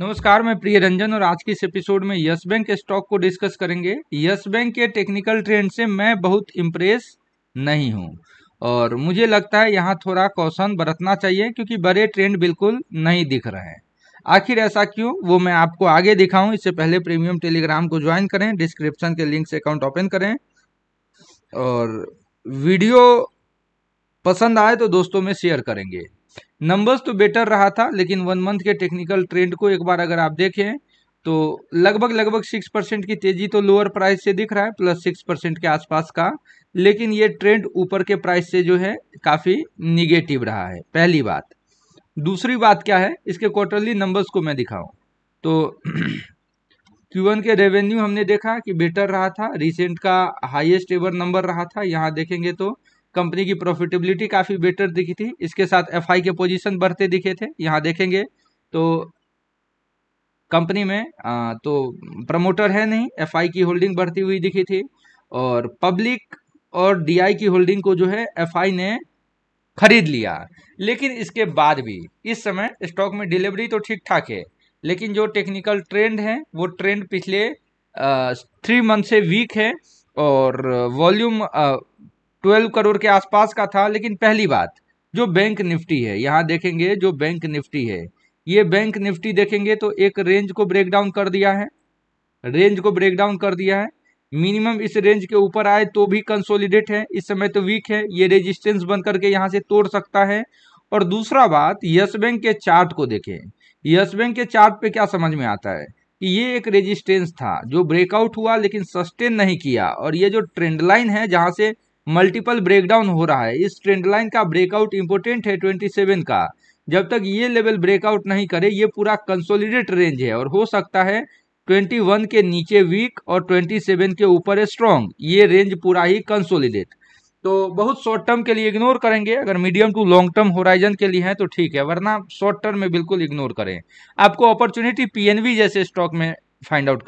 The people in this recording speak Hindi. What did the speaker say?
नमस्कार मैं प्रिय रंजन और आज के इस एपिसोड में यस बैंक स्टॉक को डिस्कस करेंगे यस बैंक के टेक्निकल ट्रेंड से मैं बहुत इम्प्रेस नहीं हूँ और मुझे लगता है यहाँ थोड़ा कौशन बरतना चाहिए क्योंकि बड़े ट्रेंड बिल्कुल नहीं दिख रहे हैं आखिर ऐसा क्यों वो मैं आपको आगे दिखाऊं इससे पहले प्रीमियम टेलीग्राम को ज्वाइन करें डिस्क्रिप्शन के लिंक से अकाउंट ओपन करें और वीडियो पसंद आए तो दोस्तों में शेयर करेंगे नंबर्स तो बेटर रहा था लेकिन वन मंथ के टेक्निकल ट्रेंड को एक बार अगर आप देखें तो लगभग लगभग सिक्स परसेंट की तेजी तो लोअर प्राइस से दिख रहा है प्लस सिक्स परसेंट के आसपास का लेकिन ये ट्रेंड ऊपर के प्राइस से जो है काफ़ी निगेटिव रहा है पहली बात दूसरी बात क्या है इसके क्वार्टरली नंबर्स को मैं दिखाऊं तो Q1 के रेवेन्यू हमने देखा कि बेटर रहा था रिसेंट का हाईएस्ट एवर नंबर रहा था यहाँ देखेंगे तो कंपनी की प्रॉफिटेबिलिटी काफ़ी बेटर दिखी थी इसके साथ एफ के पोजीशन बढ़ते दिखे थे यहाँ देखेंगे तो कंपनी में आ, तो प्रमोटर है नहीं एफ की होल्डिंग बढ़ती हुई दिखी थी और पब्लिक और डीआई की होल्डिंग को जो है एफआई ने खरीद लिया लेकिन इसके बाद भी इस समय स्टॉक में डिलीवरी तो ठीक ठाक है लेकिन जो टेक्निकल ट्रेंड है वो ट्रेंड पिछले थ्री मंथ से वीक है और वॉल्यूम ट्वेल्व करोड़ के आसपास का था लेकिन पहली बात जो बैंक निफ्टी है यहाँ देखेंगे जो बैंक निफ्टी है ये बैंक निफ्टी देखेंगे तो एक रेंज को ब्रेक डाउन कर दिया है रेंज को ब्रेक डाउन कर दिया है मिनिमम इस रेंज के ऊपर आए तो भी कंसोलिडेट है इस समय तो वीक है ये रेजिस्टेंस बन करके यहाँ से तोड़ सकता है और दूसरा बात यस बैंक के चार्ट को देखें यस बैंक के चार्ट पे क्या समझ में आता है कि ये एक रेजिस्टेंस था जो ब्रेकआउट हुआ लेकिन सस्टेन नहीं किया और ये जो ट्रेंड लाइन है जहाँ से मल्टीपल ब्रेकडाउन हो रहा है इस ट्रेंड लाइन का ब्रेकआउट इंपोर्टेंट है ट्वेंटी सेवन का जब तक ये लेवल ब्रेकआउट नहीं करे ये पूरा कंसोलिडेट रेंज है और हो सकता है ट्वेंटी वन के नीचे वीक और ट्वेंटी सेवन के ऊपर स्ट्रॉन्ग ये रेंज पूरा ही कंसोलिडेट तो बहुत शॉर्ट टर्म के लिए इग्नोर करेंगे अगर medium to long term horizon के लिए है तो ठीक है वरना शॉर्ट टर्म में बिल्कुल इग्नोर करें आपको अपॉर्चुनिटी पीएनवी जैसे स्टॉक में फाइंड आउट